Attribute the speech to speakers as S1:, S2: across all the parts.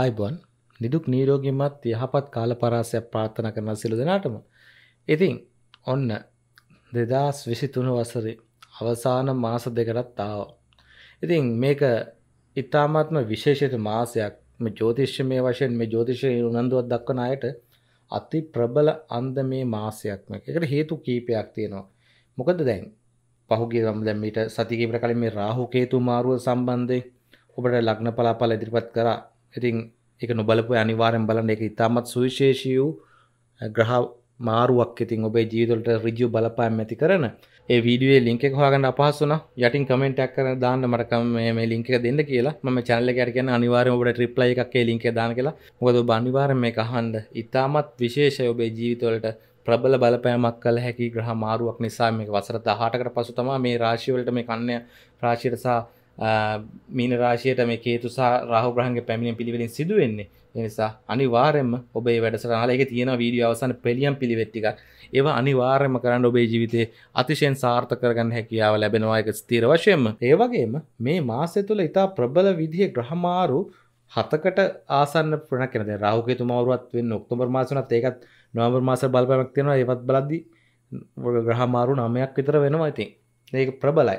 S1: ආයිබන් නිදුක් නීරෝගිමත් යහපත් කාලපරාසයක් ප්‍රාර්ථනා කරන සිලු දෙනාටම. ඉතින් ඔන්න දෙදස් විසිතුුණු වසර අවසාන මාස දෙකටත් ආව. ඉතින් මේක ඉතාමත්ම විශේෂයට මාසයක් මේ ජෝතිශ්‍යමය වශයෙන් මේ ජෝතිෂය උනන්දුවත් දක්වන අයට අති ප්‍රබල අන්ද මේ මාසයක්ම එකට හේතු කීපයක් තියෙනවා. මොකද දැන් පහුගේ ගම් දැම්මට සතිකීපට කලින් මේ රාහුකේතු මාරුව සම්බන්ධය ඔබට ලග්න පලාපල ඉදිරිපත් කරා ඉතින් එක නොබලපු අනිවාරෙන් බලන්න එක ඉතාමත් සුවිශේෂී වූ ග්‍රහ මාරුවක් ඉතින් ඔබේ ජීවිතවලට රිජු බලපෑම් ඇති කරන ඒ වීඩියෝ ලින්ක එක හොයාගන්න අපහසු වුණා. යටින් කමෙන්ට් එකක් කරලා දාන්න මට මේ ලින්ක් එක දෙන්න කියලා. මම channel එකට කියන්නේ අනිවාර්යයෙන්ම ඔබට රිප්ලයි එකක් ඒ ලින්ක් එක දාන්න කියලා. මොකද ඔබ අනිවාර්යයෙන් මේක අහන්න. ඉතාමත් විශේෂයි ඔබේ ජීවිතවලට ප්‍රබල බලපෑමක් කළ හැකි ග්‍රහ මාරුවක් නිසා මේක වසර 18කට පසු තමයි මේ රාශිය වලට මේ කන්‍ය රාශියට සහ මීන රාශයට මේ කේතු සහ රාහු ග්‍රහන්ගේ පැමිණීම පිළිවෙලින් සිදු වෙන්නේ. ඒ නිසා අනිවාර්යයෙන්ම ඔබේ වැඩසටහන වල ඒක තියෙන වීඩියෝ අවසන් පෙළියම් පිළිවෙත් ටිකක්. ඒවා අනිවාර්යයෙන්ම කරන්න ඔබේ ජීවිතේ අතිශයින් සාර්ථක කරගන්න හැකියාව ලැබෙනවා ඒක ස්ථිර වශයෙන්ම. ඒ වගේම මේ මාසය තුළ ඉතා ප්‍රබල විදිහේ ග්‍රහමාරු හතකට ආසන්න ප්‍රන කෙනද රාහුකේතු මවරුවත් වෙන්න ඔක්තොබර් මාසනත් ඒකත් නොවර් මාස බලපමක් තියෙනවා ඒවත් බලද්දි ග්‍රහමාරු නමයක් විතර වෙනවා ඉතින් ඒක ප්‍රබලයි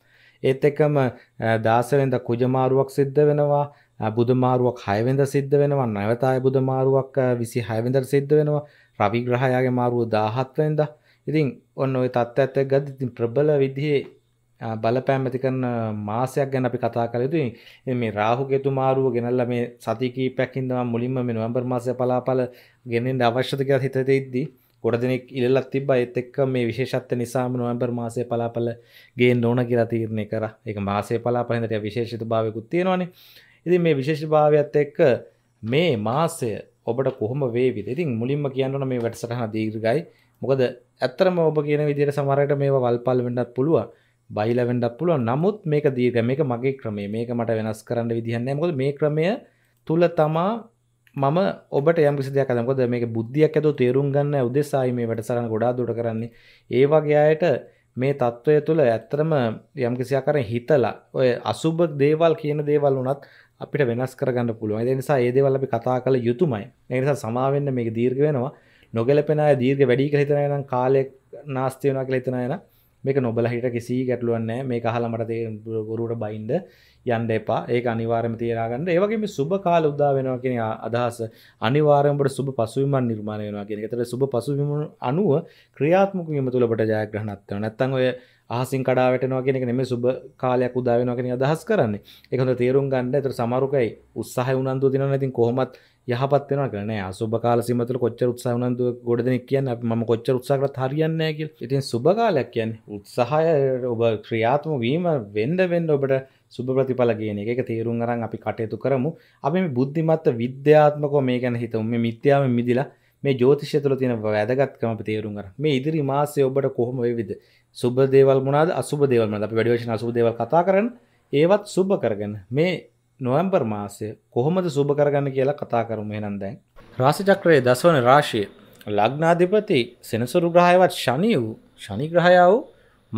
S1: ඒත් එකම දාසවෙන්ද කුජමාරුවක් සිද්ධ වෙනවා බුදුමාරුවක් හයවෙද සිද්ධ වෙනවා නැවතාය බුදමාරුවක් විසි හයවෙදර සිද්ධ වෙනවා රවිග්‍රහයාගේ මාරුව දාහත්වෙන්ද ඉතින් ඔන්න ඔය තත්ත් ඇත්ත ගද ඉතින් ප්‍රබල විදිහේ බලපෑම් ඇති කරන මාසයක් ගැන අපි කතා කළ යුතුයි මේ රාහු කේතු මාරුව ගෙනල්ලා මේ සති කීපයකින් තමයි මුලින්ම මේ නොවැම්බර් මාසය පලාපල ගෙනෙන්න අවශ්‍යද කියලා හිතේ තියද්දී ගොඩදෙනෙක් ඉල්ලත් තිබ එත් එක්ක මේ විශේෂත්ව නිසාම නොවම්බර් මාසය පලාපල ගේ නොන කියලා තීරණය කර එක මාසේ පලාපහිදට විශේෂිත භාවකුත් තියෙනවානේ ඉති මේ විශේෂ භාවයක්ත් එක්ක මේ මාසය ඔබට කොහොම වේවි ඉතින් මුලින්ම කියන්නන මේ වැටසටහ දීර්ගයි මොකද ඇත්තරම ඔබ කියන විදිර සමරයට මේ වල්පල් වෙඩත් පුළුව බයිල වෙඩක් පුළුව නමුත් මේක දීර්ග මේක මගේ ක්‍රමේ මේක මට වෙනස් කරන්න විදිහන්න මොද මේ ක්‍රමය තුළ තමා මම ඔබට යම්කිසි දෙයක් අදමකොද මේක බුද්ධියක් ඇතු තේරුම් ගන්න උදෙසායි මේ වැඩසරන ගොඩා දුට කරන්නේ ඒ වගේයට මේ තත්ත්වය තුළ ඇත්තරම යම්කිසියා කරන හිතලා ඔය අසුභ දේවල් කියන දේවල් වනත් අපිට වෙනස් කරගන්න පුළුවන් නිසා ඒදේවල් අපි කතා කළ යුතුමයි නිසා සමාවෙන්න මේක දීර්ග වෙනවා නොගැලපෙන දීර්ග වැඩි කහිතනයනම් කාලෙක් නාස්තියනා කළ හිතනයන මේක නොබල හිට කිසි ගැටලුවන්නේ මේ කහලමට තේ ගුරුට බයින්ද යන්ඩ එපා ඒ අනිවාරම තේරාගන්න ඒවගේම සුබ කාල උදදා වෙනවා කියෙන අදහස අනිවාරමට සුබ පසුවිමන් නිර්මාණයවා කියෙන තර සුබ පසුවිම අනුව ක්‍රියාත්මක ීම තුළට ජයග්‍රහනත්ව නැත්තන් ඔය ආසින් කඩාවටනවාගෙන එක නෙම සුබ කාලයක් උදාවෙනවාගෙන අදහස් කරන්න එකහොඳ තේරුම් ගන්න ඇතර සමරුකයි උත්සාහ උනන්දු දින ඉතින් කොහොමත් යහපත් වෙනවා කියලා නෑ අසුබ කාල සීමතුල කොච්චර උත්සාහ උනන්දු ගොඩ දෙනෙක් කියන්නේ අපි මම කොච්චර උත්සාහ කරත් හරියන්නේ නෑ කියලා. ඉතින් සුබ කාලයක් කියන්නේ උත්සාහය ඔබ ක්‍රියාත්මක වීම වෙන්න වෙන්න ඔබට සුබ ප්‍රතිඵල කියන එක. ඒක තේරුම් අරන් අපි කටයුතු කරමු. අපි මේ බුද්ධිමත් විද්‍යාත්මකව මේ ගැන හිතමු. මේ මිත්‍යාවෙන් මිදිලා මේ ජෝතිෂය තුළ තියෙන වැදගත්කම අපි තේරුම් ගන්න. මේ ඉදිරි මාසයේ ඔබට කොහොම වේවිද? සුබ දේවල් මොනාද අසුබ දේවල් මොනද අපි වැඩි වශයෙන් අසුබ දේවල් කතා කරන ඒවත් සුබ කරගෙන මේ නොවැම්බර් මාසය කොහොමද සුබ කරගන්න කියලා කතා කරමු එහෙනම් දැන් රාශි චක්‍රයේ දසවන රාශිය ලග්නාධිපති සෙනසුරු ග්‍රහයවත් ශනි වූ ශනි ග්‍රහය වූ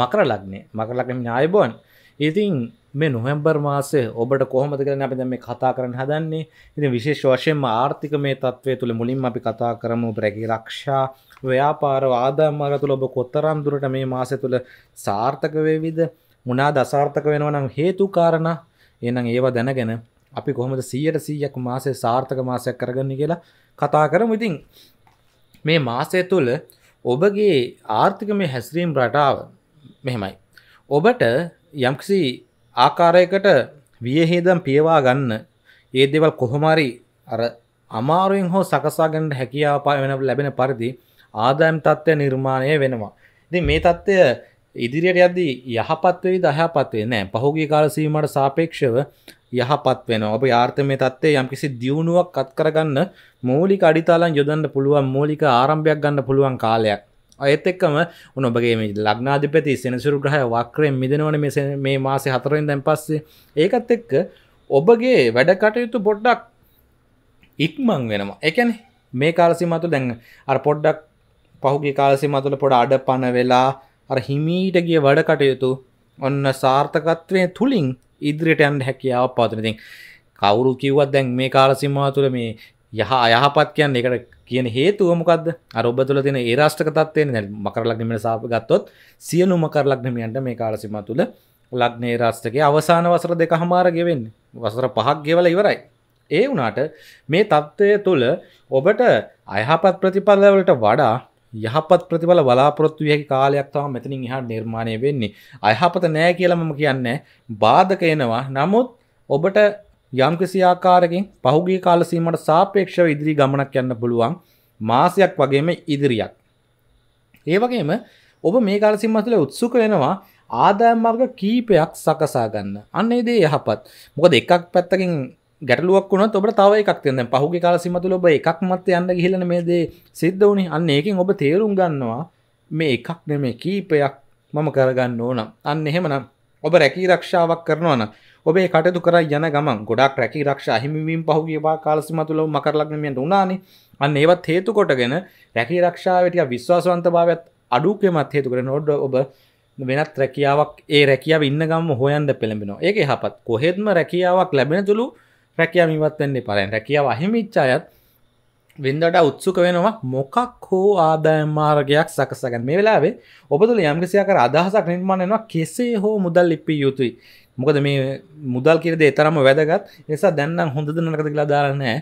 S1: මකර ලග්නේ මකර ලග්නේ ඥායබෝන් ඉතින් මේ නොහැම්බර් මාසය ඔබට කොහොමද කරන අපි දැන් මේ කතා කරන්න හදන්නේ ඉතින් විශේෂ වශයෙන්ම ආර්ථික මේ තත්ත්වය තුළ මුලින්ම අපි කතා කරමු රැකී රක්ෂා ව්‍යාපාර ආදායම් මාර්ග තුළ ඔබ කොතරම් දුරට මේ මාසය තුළ සාර්ථක වේවිද මොනවාද අසාර්ථක වෙනවා නම් හේතු කාරණා එහෙනම් ඒවා දැනගෙන අපි කොහොමද 100%ක් මාසයේ සාර්ථක මාසයක් කරගන්නේ කියලා කතා කරමු ඉතින් මේ මාසය තුළ ඔබගේ ආර්ථික මේ හැසිරීම් රටාව මෙහෙමයි ඔබට යම්කිසි ආකාරයකට වියහේදම් පියවා ගන්න ඒ දෙවල් කොහොමරි අර අමාරුවෙන් හෝ සකසාගන්නට හැකියාපා වෙන ලැබෙන පරිදි ආදායම් තත්ත්වය නිර්මාණය වෙනවා. ඉති මේ තත්ත්වය ඉදිරියට යද්දී යහපත්වයි දහපත්වේ නෑ පහුගේ කාලසීමට සාපේක්ෂව යහපත් වෙන ඔබ ආර්ථමය තත්වේ යම්කිසි දියුණුවක් කත් කරගන්න මූලික අඩිතාලන් යොදන්න පුළුවන් මූලික ආරම්භයක් ගන්න පුළුවන් කාලයක් අයත් එක්කම උනබගේ ලග්නාධිපති සෙනසුරු ග්‍රහය වක්‍රයෙන් මිදෙනවන මේ මාසය හතරෙන් දැන් පස්සේ ඒකත් එක්ක ඔබගේ වැඩ කටයුතු පොඩ්ඩක් ඉක්මං වෙනවා එකන මේ කාලසි මතු දැන් අර පොඩ්ඩක් පහුගේ කාලසි මතුල පොඩ අඩ පන වෙලා අර හිමීට ගිය වැඩ කටයුතු ඔන්න සාර්ථකත්වය තුළින් ඉදිරිට යන් හැකියාව පාතනතින් කවුරු කිව්වත් දැන් මේ කාලසිමා තුළ මේ යහ අයහපත් කියන්න එකට කියන හේතුවමකක්ද අරඔබ තුළ තින ඒරාෂ්ටක තත්වය නැ මකර ලක්නීමට සාප ගත්තොත් සියලු මකර ලක්නමියන්ට මේ කාලසිම තුළ ලක්නේ රාෂ්ටකගේ අවසාන වසර දෙක හමාරගෙවෙන් වසර පහක් ගෙවල ඉවරයි. ඒ වනාට මේ තත්ත්වය තුළ ඔබට අයහපත් ප්‍රතිපල්ලවලට වඩා යහපත් ප්‍රතිබල බලාපොරොත්තු හැකි කාලයක් තම මෙතනින් හා නිර්මාණය වෙන්නේ අයහපත නෑ කියලමම කියන්න බාධකයනවා නමුත් ඔබට යම් කිසි ආකාරකින් පහුගිය කාල සීමාවට සාපේක්ෂව ඉදිරි ගමනක් යන්න පුළුවන් මාසයක් වගේම ඉදිරියක්. ඒ වගේම ඔබ මේ කාල සීමාව තුළ උත්සුක වෙනවා ආදායම් මාර්ග කීපයක් සකසා ගන්න. අන්න ඒ දේ යහපත්. මොකද එකක් පැත්තකින් ගැටලුවක් වුණොත් ඔබට තව එකක් තියෙනවා. දැන් පහුගිය කාල සීමාව තුළ ඔබ එකක් මත යන්න ගිහිල්ලා මේ දේ සිද්ධ වුණේ. අන්න ඒකෙන් ඔබ තේරුම් ගන්නවා මේ එකක් නෙමෙයි කීපයක් මම කරගන්න ඕන. අන්න එහෙමනම් ඔබ රැකී රක්ෂාවක් කරනවා නම් ඔබේ කටයුතු කර යන ගමන් ගොඩක් රැකී රක්ෂා හිමිවීම පහුගිය කාලසීමා තුල මකර ලග්නමියන්ට උනානේ. අන්න ඒවත් හේතු කොටගෙන රැකී රක්ෂාවේ ටික විශ්වාසවන්තභාවයත් අඩුකමත් හේතු කරගෙන ඔබ වෙනත් රැකියාවක් ඒ රැකියාව ඉන්න ගමම හොයන්න පෙළඹෙනවා. ඒක යහපත්. කොහෙත්ම රැකියාවක් ලැබෙන තුරු රැකියාව ඉවත් වෙන්න එපා. රැකියාව අහිමිච්ච අයත් වෙන්දට උත්සුක වෙනවා මොකක් හෝ ආදායම් මාර්ගයක් සකසගන්න මේ වෙලාවේ ඔබ තුළ යම්කිසියා කර අදහසක් නිර්මාණය වෙනවා කෙසේ හෝ මුදල් ලිපිය යුතුයි මොකද මේ මුදල් කිරදේ තරම වැදගත් නිසා දැන්නම් හොඳද නරකද කියලා දාරනෑ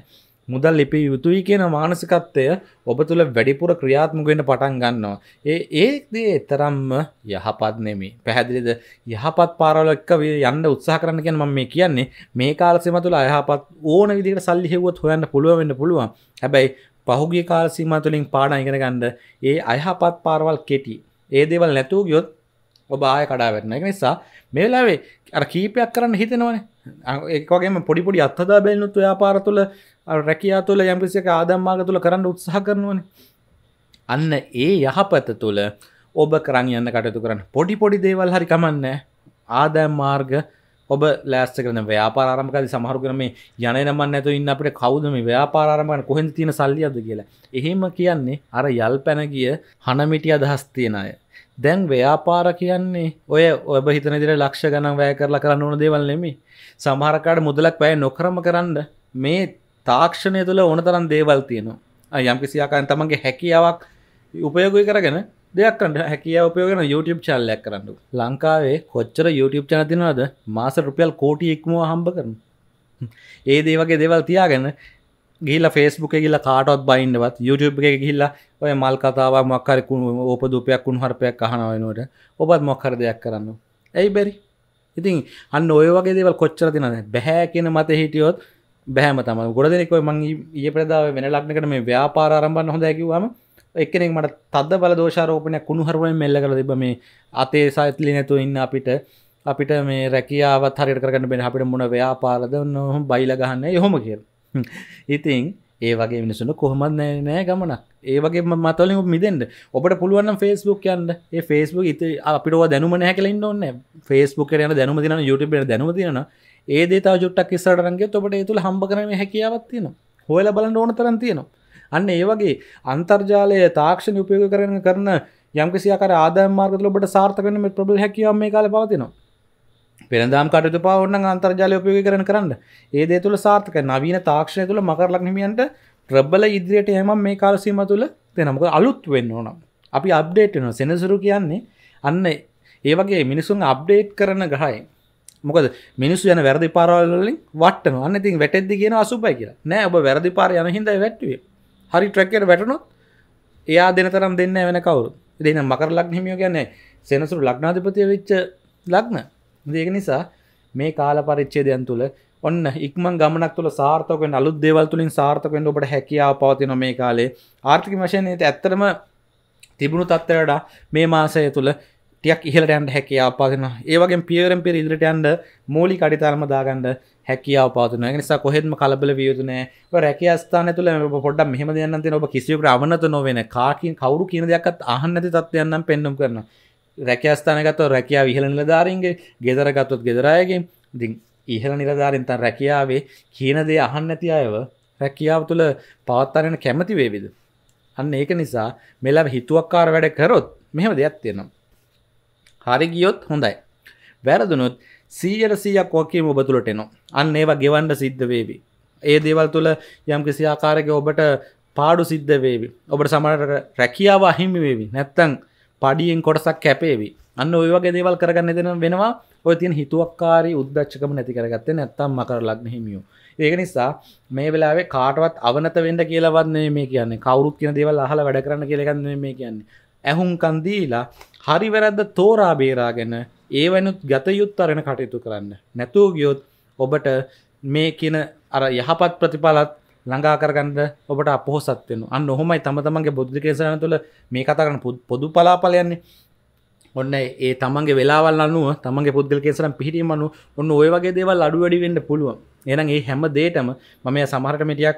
S1: මුදල් ලිපි යුතුයි කියන මානසිකත්වය ඔබ තුළ වැඩිපුර ක්‍රියාත්මකෙන පටන් ගන්නවා. ඒ ඒදේ එතරම්ම යහපත් නෙමි පැහැදිලිද යහපත් පාරලක් යන්න උත්සාහ කරන්න කියෙන ම මේ කියන්නේ මේ කාලසිම තුළ අයහපත් ඕන විදිට සල්ලි හෙවත් හොයන්න පුළුවවෙන්න පුළුවන් හැබැයි පහුගේ කාලසිීම තුළින් පාඩ ඉගෙන ගන්ඩ ඒ අයහපත් පාරවල් කෙටි ඒ දේවල් නැතුූ ගයොත් ඔබ ආය කඩා වැටන එක නිසා මේලාවේ අර කීපයක් කරන්න හිතෙනවනේ ඒකගේම පොඩිපොඩි අත්හදා බැලනුත් ව්‍යාපාර තුළ රැකයා තුළ යම්පිසික ආදම්මාග තුළ කරන්න උත්සාහ කරනවන අන්න ඒ යහපත තුළ ඔබ කරන් යන්න කටයුතු කරන්න පොඩි පොඩි දේවල් හරි කමන්න ආදෑම් මාර්ග ඔබ ලෑස්ස කරන ව්‍යාපාරමකද සමහරු කරම යන නම නැතු ඉන්න අපට කවුදම ව්‍යාපාරමකන කොහෙද තියෙන සල්ලියද කියලා. එහෙම කියන්නේ අර යල් පැන ගිය හනමිටි අදහස් තියෙන අය. දැන් ව්‍යාපාර කියන්නේ ඔය ඔබ හිතන දිර ලක්ෂ ගණන් වැය කරලා කරන්න ඕන දේවල් නෙමෙයි. සමහර කාට මුදලක් වැය නොකරම කරන්න මේ තාක්ෂණය තුළ ඕන තරම් දේවල් තියෙනවා. යම් කිසි ආකාරයෙන් තමන්ගේ හැකියාවක් උපයෝගී කරගෙන දෙයක් කරන්න හැකියාව උපයෝගන YouTube channel එකක් කරන්න. ලංකාවේ කොච්චර YouTube channel තියෙනවද? මාස රුපියල් කෝටි ඉක්මව හම්බ කරන. ඒ දේ වගේ දේවල් තියාගෙන ගිල ෆේස්බුක ගිල කාටත් බයින්නවත් YouTube එක ගිල්ල ඔය මල් කතාව මක්කරකු ඕප දුපයක් වුන් හරපයක් අහනවෙනුවට ඔබත් මොක්කර දෙයක් කරන්න ඇයි බැරි ඉතින් අන්න ඔය වගේ දෙවල් කොච්චර තිනද බැහැ කියන මත හිටියොත් බැහම තම ගොඩ දෙනෙක මං ඒ ප්‍රදාව වෙන ලක්නකට මේ ව්‍යාපාරම්බන්න හොඳ ඇකිවම එකනෙක් මට තද බල දෝෂාරෝපනය කුණු හරුවෙන් මෙල්ල කර තිබ මේ අතේ සාඇත්ලි නැතු ඉන්න අපිට අපිට මේ රැකියාවත් හරිට කරන්න බෙන අපිට මුණ ව්‍යාපාරද නොහම් බයිල ගහන්න යොහොම කියලා ඉතින් ඒ වගේ මිනිසුන කොහොමත් නෑ නෑ ගමනක් ඒවගේ මතලින් මිදෙන්ට ඔබට පුළුවන් ෆෙස්බුක් යන්න ඒ ෆෙස්බුක් ඉති අපිටව දැනුම නැකලින් ඔන්න ෆෙස්බුක් යන දැනුම තින යුටබ දැනුම තියන ඒ දේතා ජුට්ටක් ස්සටරන්ගේ ඔබට තුළ හම්බ කරන හැකියාවත් තියෙනවා හොල බලන්න ඕන තරන් තියෙනවා අන්න ඒ වගේ අන්තර්ජාලය තාක්ෂණ උපයෝග කරන කරන යම්කිසිකර ආදාය මාර්ගතුලට සාර්ථකන ප්‍රබල හැකියම් මේ කාල පවතිනවා පෙළදාම් කටයුතු පා ඔන්න අන්තර්ජාලය උපයෝගී කරන කරන්න. ඒ දේ තුල සාර්ථක නවීන තාක්ෂණය තුල මකර ලග්න හිමියන්ට ප්‍රබල ඉදිරියට යෑමක් මේ කාල සීමාව තුල දෙනවා. මොකද අලුත් වෙන්න ඕන. අපි අප්ඩේට් වෙනවා. සෙනසුරු කියන්නේ අන්න ඒ වගේ මිනිසුන් අප්ඩේට් කරන ගහයි. මොකද මිනිස්සු යන වැරදි පාරවල් වලින් වටනවා. අන්න ඉතින් වැටෙද්දි කියන අසුබයි කියලා. නෑ ඔබ වැරදි පාර යන හින්දා වැට්ටුවේ. හරි ට්‍රැක් එකට වැටුණොත් එයා දෙන තරම් දෙන්නේ නැ වෙන කවුරු. ඉතින් මකර ලග්න හිමියෝ කියන්නේ සෙනසුරු ලග්නාධිපතිය වෙච්ච ලග්න ඒක නිසා මේ කාල පරිච්චේදයන් තුළ ඔන්න ඉක්ම ගමනක් තුළ සාර්ථකෙන් අලුත් දේවල් තුළින් සාර්ථකෙන් ඔබට හැකියාව පවතින මේ කාලේ ආර්ථික වශයෙන් ඇත්තරම තිබුණු තත්ත්වයට මේ මාසය තුළ ටියක් ඉහලට යන්න හැකියාව පවතින ඒවගේ පියරම් පිර ඉදිරිට යන්න මූලි කඩිතරම දාගන්න හැකියාව පවතින නිසා කොහෙත්ම කලබල වියුතු නෑ ඔය රැකියා ස්ථානය තුළ ඔබ පොඩ්ඩක් මෙහෙම දෙයක් නම් තියෙන ඔබ කිසියෙකුට අවනත නොවෙන කාකින් කවුරු කියන දෙයක්වත් අහන්න නැති තත්ත්වයන් නම් පෙන්වුම් කරනවා රැකස්ථානගත රැකයා විහල නිලධාරන්ගේ ගෙදර ගත්තොත් ගෙදරයගේ දි ඉහල නිලධාරින්තන් රැකියාවේ කියනදේ අහන්න ඇති අයව රැකියාව තුළ පවත්තරෙන කැමති වේවිද. අන්න ඒක නිසා මෙලම හිතුවක්කාර වැඩ කරොත් මෙහම දෙයක් තියෙනම්. හරි ගියොත් හොඳයි. වැරදුනුත් සීයට සීයක් ෝකීම ඔබතුළට එනවා අන්න ඒවා ගෙවන්ඩ සිද්ධ වේවි. ඒ දේවල් තුළ යම් කිසි ආකාරක ඔබට පාඩු සිද්ධ වේවි. ඔබට සමට රැකියාව අහිමි වේවි නැත්තං පඩියෙන් කොටසක් කැපේවි අන්න ඔයවගේ දේවල් කරගන්න දෙන වෙනවා ඔය තියන හිතුවක්කාරී උද්දච්චකම නැති කරගත්තේ නැත්තම් මකර ලග්න හිමියෝ ඒක නිසා මේ වෙලාවේ කාටවත් අවනත වෙන්ඩ කියලවන්නේ මේ කියන්නේ කවරුත් කියන දේවල් අහල වැඩ කරන්න කියලගන්න මේ කියන්නේ ඇහුම් කන්දීලා හරි වැරද්ද තෝරා බේරාගෙන ඒ වනුත් ගතයුත් අරෙන කටයුතු කරන්න නැතුූ ගියොත් ඔබට මේ කියන අර යහපත් ප්‍රතිඵලත් ළඟා කරගන්න ඔබට අපහොසත්වෙන අන්න ඔහොමයි තම තමන්ගේ බුද්ධි කේසන තුළ මේ කතා කරන පොදු පලාපලයන්නේ ඔන්න ඒ තමන්ගේ වෙලාවල් අනුව තමන්ගේ පුද්ගල කේසන පිහිටීමනු ඔන්න ඔය වගේ දේවල් අඩු වැඩි වෙන්න පුළුවන් එනම් ඒ හැම දේටම මම සමහරට මිටියක්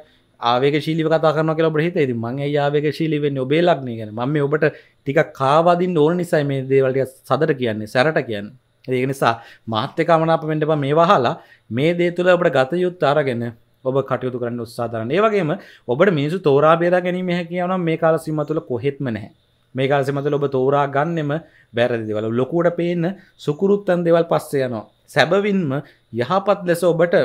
S1: ආවේග ශීලි කතා කරන කියලා බ්‍රහිත ඇති මං ආවේග ශීලි වෙන්න ඔබේ ලක්නය ගැන මම ඔබට ටික කාවාදින් ඕන නිසයි මේ දේවල්ට සදට කියන්නේ සැරට කියන්න ඒ නිසා මාත්‍යකමනාප මෙන්ට මේ වහලා මේ දේ තුළ ඔබට ගත යුත් අරගෙන ඔබ කටයුතු කරන්න උත්සාධරන්න ඒවගේම ඔබට මිනිසු තෝරා බේර ගැනීම හැකියවනම් මේ කාල සිම්මතුල කොහෙත්ම නැහැ මේ කාල සිමතුල ඔබ තෝරා ගන්නෙම බැරදිවල ලොකුවට පේන්න සුකුරුත්තන් දෙවල් පස්සේ යනවා සැබවින්ම යහපත් ලෙස ඔබට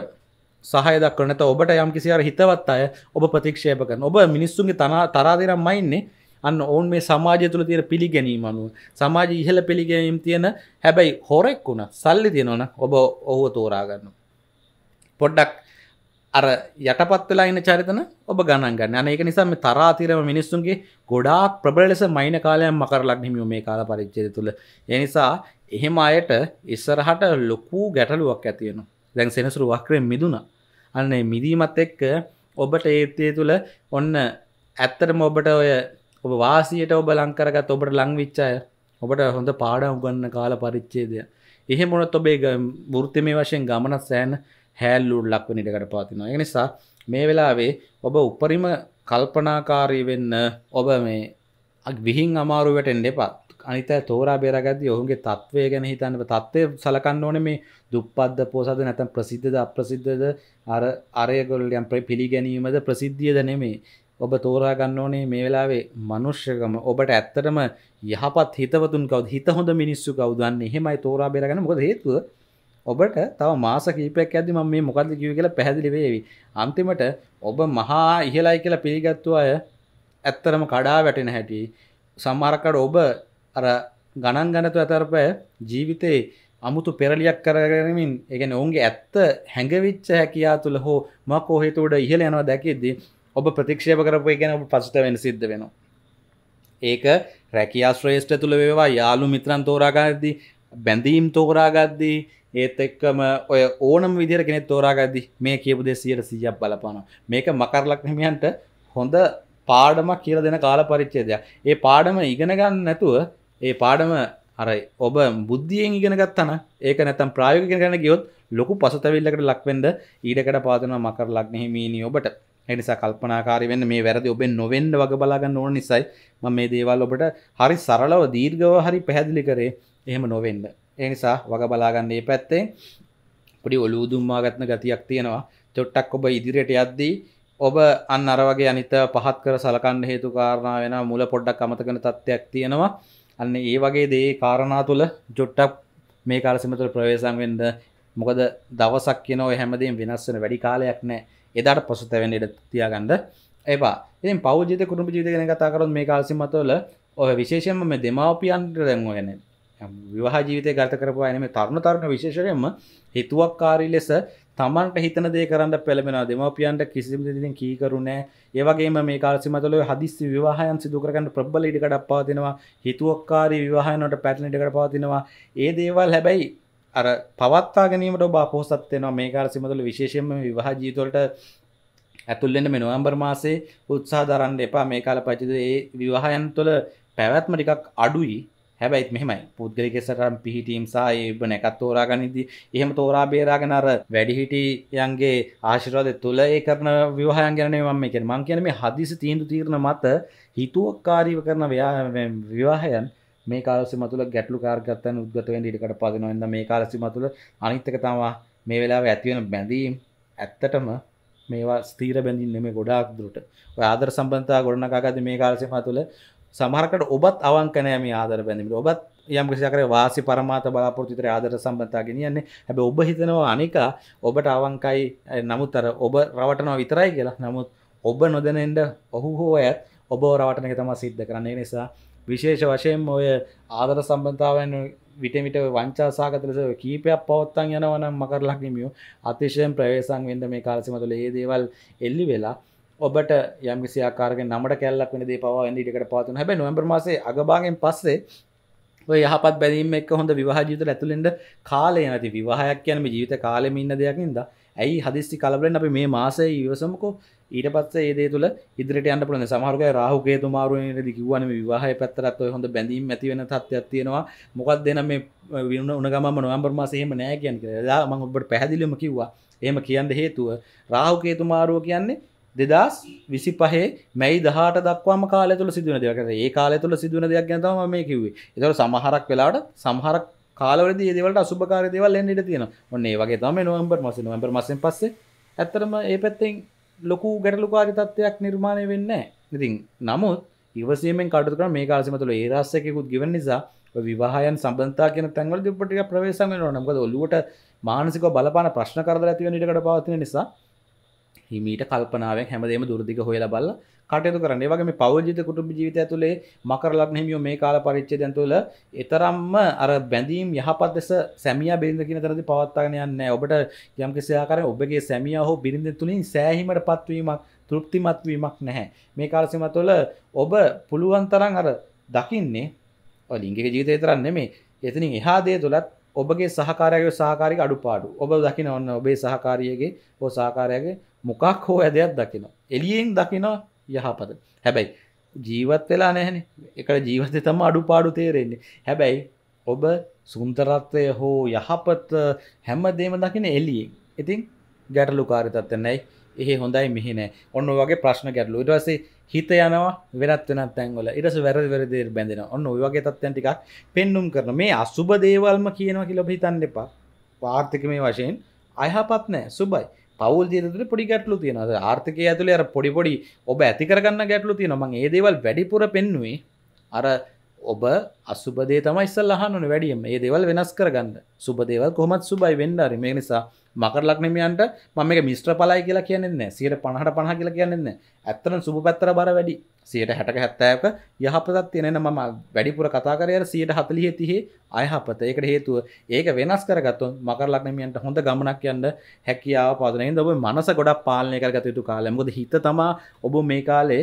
S1: සහය දක්වනත ඔබට යම් කිසිර හිතවත් අය ඔබ ප්‍රතික්ෂේප කරන ඔබ මිනිස්සුන්ගේ තනා තරාදරම් මයින්නේ අන්න ඔවුන් මේ සමාජය තුළ තියෙන පිළිගැනීම අනුව සමාජ ඉහළ පිළිගැනීම් තියෙන හැබැයි හොරෙක් වුණ සල්ලි තියෙනවන ඔබ ඔහුව තෝරාගන්න පොඩ්ඩක් අර යටපත් වෙලා ඉන්න චරිතන ඔබ ගණන් ගන්න අන ඒක නිසාම තරාතිරම මිනිස්සුන්ගේ ගොඩා ප්‍රබල ලෙස මයින කාලයන් මකර ලක්නිමිය මේ කාල පරිච්චය තුළ ඒ නිසා එහෙම අයට ඉස්සරහට ලොකු ගැටලුවක් ඇතියෙන දැන් සෙනසුරු වක්‍රය මිදුණ අන්න මිදීමත් එක්ක ඔබට ඒත්තය තුළ ඔන්න ඇත්තටම ඔබට ඔය ඔබ වාසියට ඔබ ලංකරගත් ඔබට ලංවිච්චාය ඔබට හොඳ පාඩ උගන්න කාල පරිච්චේදය එහෙ මොනත් ඔබේ වෘත්තමේ වශයෙන් ගමනත් සෑන හැල්ලුල්ලක් වෙන ඉඩකට පවතිනවා. ඒ නිසා මේ වෙලාවේ ඔබ උපරිම කල්පනාකාරී වෙන්න ඔබ මේ විහිං අමාරු වැටෙන්න එපා. අනිත තෝරා බේරාගද්දී ඔහුගේ තත්වය ගැන හිතන්න තත්ත්වය සලකන්න ඕනේ මේ දුප්පත්ද පොසත්ද නැත්නම් ප්‍රසිද්ධද අප්‍රසිද්ධද අර අරයගොල්ලන් පිළිගැනීමද ප්‍රසිද්ධියද නෙමෙයි. ඔබ තෝරා ගන්න ඕනේ මේ වෙලාවේ මනුෂ්‍යකම ඔබට ඇත්තටම යහපත් හිතවතුන් කවුද හිත හොඳ මිනිස්සු කවුද අන්න එහෙමයි තෝරා බේරගන්න මොකද හේතුව ඔබට තව මාස කීපයක් ඇද ම මේ මොකද කිව කියලා පැහැදිලි වේවි අන්තිමට ඔබ මහා ඉහලයි කියලා පිළිගත්තු අය ඇත්තරම කඩා වැටෙන හැටි සම්මාරකඩ ඔබ අර ගණන් ගණතු ඇතරපය ජීවිතයේ අමුතු පෙරලියක් කරගරමින් එකන ඔවුන්ගේ ඇත්ත හැඟවිච්ච හැකයා තුළ හෝ ම කෝහෙතුවට ඉහල යනවා දැකිද්දී ඔබ ප්‍රතික්ෂේප කරපු ගැන ඔබ පසට වෙන සිද්ධ වෙනවා ඒක රැකයා ශ්‍රේෂ්ඨ තුළ වේවා යාලු මිත්‍රන් තෝරාගද්දී බැඳීම් තෝරාගද්දී ඒත් එක්කම ඔය ඕනම් විදිර කෙනෙ තෝරාගදදි මේ කියපු දෙ සියට සියක් බලපාන මේක මකරලක් හිමියන්ට හොඳ පාඩමක් කියල දෙන කාල පරිච්චේදය ඒ පාඩම ඉගෙනගන්න නැතුව ඒ පාඩම අරයි ඔබ බුද්ධියෙන් ඉගෙනගත්තන ඒක නැතම් ප්‍රායෝග කරන ගියොත් ලොකු පසුතවිල්ලකට ලක්වෙන්ඩ ඊඩකට පාතන මකර ලක්නෙහිමීනී ඔබට එනිසා කල්පනාකාරි වෙන්න මේ වැරදි ඔබෙන් නොවෙන්ඩ වග බලාගන්න ඕන නිසයි ම මේ දේවල් ඔබට හරි සරලව දීර්ගව හරි පැහැදිලි කරේ එහෙම නොවෙන්ඩ ඒ නිසා වග බලාගන්නේ පැත්තේ පොඩි ඔලූ දුම්මා ගත්න ගතියක් තියෙනවා චොට්ටක් ඔබ ඉදිරියට යද්දී ඔබ අන්න අරවගේ අනිත පහත් කර සලකන්න හේතු කාරණා වෙන මුල පොඩ්ඩක් අමතකන තත්ත්වයක් තියෙනවා අන්න ඒ වගේ දේ කාරණා තුළ ජොට්ටක් මේ කාලසිමතුළ ප්‍රවේශන් වෙන්ඩ මොකද දවසක් කියන හැමදීම් වෙනස්සන වැඩි කාලයක් නෑ එදාට පසුතැවෙන් ඉඩ තියාගන්න ඒවා ඉතින් පෞද්ජිත කුරුම ජීවිතගෙන කතා කරොත් මේ කාලසිමතුවල ඔය විශේෂයෙන්ම මේ දෙමාපියන්ට දැන්ව ගැන විවාහ ජීවිතය ගත කරපු අයන මේ තරුණ තරුණ විශේෂයෙන්ම හිතුවක්කාරී ලෙස තමන්ට හිතන දේ කරන්න පෙළඹෙනවා දෙමව්පියන්ට කිසිම දෙයකින් කීකරු නැහැ. ඒ වගේම මේ කාල සීමාතුල හදිස්සි විවාහයන් සිදු කරගන්න ප්‍රබල ඉඩකඩක් පවතිනවා. හිතුවක්කාරී විවාහයන් වලට පැටලෙන ඉඩකඩ පවතිනවා. ඒ දේවල් හැබැයි අර පවත්වා ගැනීමට ඔබ අපොහොසත් වෙනවා මේ කාල සීමාතුල විශේෂයෙන්ම විවාහ ජීවිතවලට ඇතුල්ලෙන්ට මේ නොවම්බර් මාසේ උත්සාහ දරන්න එපා මේ කාල පච්චිද ඒ විවාහයන් තුළ පැවැත්ම ටිකක් අඩුයි හැබැයි මෙහෙමයි පුද්ගලිකෙසටම් පිහිටීම් සහ එබ නැකත් තෝරාගනිදී එහෙම තෝරා බේරාගෙන අර වැඩිහිටියන්ගේ ආශිර්වාදය තුල ඒ කරන විවාහයන් ගැන නෙවෙයි මම කියන්නේ මම කියන්නේ මේ හදිසි තීන්දුව తీරන මත හිතුවක්කාරීව කරන විවාහයන් මේ කාලසි මතුල ගැටලු කාර්ගත්තන් උද්ගත වෙන්න ඉඩ කඩපාදිනවා නම් මේ කාලසි මතුල අනිත් එක තමයි මේ වෙලාවේ ඇති වෙන බැඳීම් ඇත්තටම මේවා ස්ථීර බැඳින් නෙමෙයි ගොඩාක් දුරට ඔය ආදර සම්බන්ධතා ගොඩනගාගද්දී මේ කාලසීමාව තුළ සමහරකට ඔබත් අවංකනෑම ආදර බැඳීමට ඔබත් යම් කිසිකර වාසි පරමාත බලාපොරොත්තුතර ආදර සම්බන්ධතා ගෙනියන්නේ හැබැයි ඔබ හිතනවා අනික ඔබට අවංකයි නමුත් අර ඔබ රවටනවා විතරයි කියලා නමුත් ඔබ නොදැනෙන්ඩ ඔහු හෝ ඇත් ඔබ රවටන එක තමා සිද්ධ කරන්නේ නිසා විශේෂ වශයෙන් ඔය ආදර සම්බන්ධාවන් විටමිට වංචාසාගතලස කීපයක් පවත්තන් යනවනම් මකර ලක්නිමියෝ අතිශයෙන් ප්‍රවේසන් වෙන්ද මේ කාලසිමතුල ඒ දේවල් එල්ලි වෙලා ඔබට යම්කිසි ආකාරයෙන් නමට කැල්ලක් වෙන දේ පවා එන්නේ ඊටකට පවතුන හැබැයි නොවැම්බර් මාසේ අගභාගයෙන් පස්සේ ඔය යහපත් බැඳීම් එක්ක හොඳ විවාහ ජීවිතවල ඇතුළෙන්න කාලය නැති විවාහයක් කියන්නේ මේ ජීවිත කාලෙම ඉන්න දෙයක් නේද? ඇයි හදිස්සි කලබලෙන් අපි මේ මාසේ ඉවසමුකෝ ඊට පස්සේ ඒ දේ තුල ඉදිරියට යන්න පුළුවන්. සමහර අය රාහු කේතු මාරුවේදී කිව්වනේ මේ විවාහය පැත්තටත් ඔය හොඳ බැඳීම් ඇති වෙන තත්ත්වයක් තියෙනවා. මොකක්ද එනම් මේ විනුන උන ගමම නොවැම්බර් මාසේ එහෙම නෑ කියන්නේ කියලා. එදා මම ඔබට පැහැදිලිවම කිව්වා. එහෙම කියන්න හේතුව රාහු කේතු මාරුව කියන්නේ දෙදස් විසි පහේ මැයි දහට දක්වාම කාල තුළ සිදුවන දෙවකට ඒ කාල තුළ සිදුවන දෙයක් ගැනතම මේ කිවේ එතට සමහරක් වෙලාට සමහරක් කාලවලද ඒදවලට අසුභකාර දෙවල් එන්නට තියෙන ඔන්නේ වගේ තම නොවම්බර් මස නොම්බර් මසෙන් පස්සේ ඇත්තරම ඒ පැත්තෙන් ලොකු ගැටලුකාරි තත්ත්වයක් නිර්මාණය වෙන්න ඉතින් නමුත් ඉවසීමෙන් කටුකර මේ කාසිම තුළ ඒරස්සයකුත් ගිව නිසා විවාහයන් සබන්තා කියන තැන්වල දෙපටික ප්‍රවේශම නොනම්කද ඔලුවට මානසික බලපාන ප්‍රශ්න කරදර ඇතිව නිටකට පවතින නිසා හිමීට කල්පනාවෙන් හැමදේම දුරදිග හොයලා බලලා කටයුතු කරන්න. ඒ වගේම පෞද්ගලික කුටුම්බ ජීවිතය තුළේ මකර ලග්න හිමියෝ මේ කාල පරිච්ඡේදයන් තුළ ඊතරම්ම අර බැඳීම් යහපත් ලෙස සැමියා බිරිඳ කියන තරමදී පවත්වාගෙන යන්නේ නැහැ. ඔබට යම්කිසි ආකාරයෙන් ඔබගේ සැමියා හෝ බිරිඳ තුලින් සෑහීමකටපත් වීමක් තෘප්තිමත් වීමක් නැහැ. මේ කාල සීමාව තුළ ඔබ පුළුවන් තරම් අර දකින්නේ ඔය ලිංගික ජීවිතය තරම් නෙමෙයි. එතනින් එහා දේ තුලත් ඔබගේ සහකාරයගේ සහකාරික අඩුපාඩු. ඔබ දකින්න ඔන්න ඔබේ සහකාරියගේ හෝ සහකාරයගේ මොකක් හෝ ඇදයක් දකිනවා එලියෙන් දකිනවා යහපත හැබැයි ජීවත් වෙලා නැහැන එකට ජීවතය තම අඩු පාඩු තේරෙන්නේ හැබැයි ඔබ සුන්තරත්වය හෝ යහපත් හැම දේම දකින එලියෙන් ඉතින් ගැටලු කාරිතත්වන්නයි එහ හොඳයි මෙහිනෑ ඔන්න වගේ ප්‍රශ්න ගැටලු ඉටවසේ හිත යනවා වෙනත් වෙන තැන්ගල ඉරස වැරදි වැරදි බැඳෙන ඔන්න ඔයගේ තත්යන් ටිකක් පෙන්නුම් කරන මේ අසුබ දේවල්ම කියනවා කියලා හිතන්න එපා පාර්ථික මේ වශයෙන් අයහපත් නෑ සුබයි පවල් දීරතුට පොඩි ගැටලු තියෙනද ආර්ථකය ඇතුළේ අර පොඩිපොඩි ඔබ ඇතිකරගන්න ගැටලු තියෙනමං ඒදේවල් වැඩිපුර පෙන්නුවේ අර ඔබ අසුබදේ තමයි ඉස්සල් අහන්න වැඩියම් ඒ දෙවල් වෙනස් කරගන්න සුබදේවල් කොහොමත් සුබයි වෙන්ඩරි මේ නිසා මකර ලක්නමයන්ට මම එක මිස්ත්‍ර පලයි කියලා කියන්නෙන්න සියට පණහට පහ කියලා කියන්නෙන්න ඇත්තන සුබ පැත්තර බර වැඩි සියට හැටක හැත්තෑක යහපතත් තියෙනෙන මම වැඩිපුර කතා කරයට සියට හතලිය තිහේ අයහපත ඒකට හේතුව ඒක වෙනස් කරගත්තු මකර ලක්නමියන්ට හොඳ ගමනක් යන්න හැකියාව පාදනයෙන් ඔබ මනස ගොඩක් පාලනය කරගත යුතු කාලමුද හිත තමා ඔබ මේ කාලේ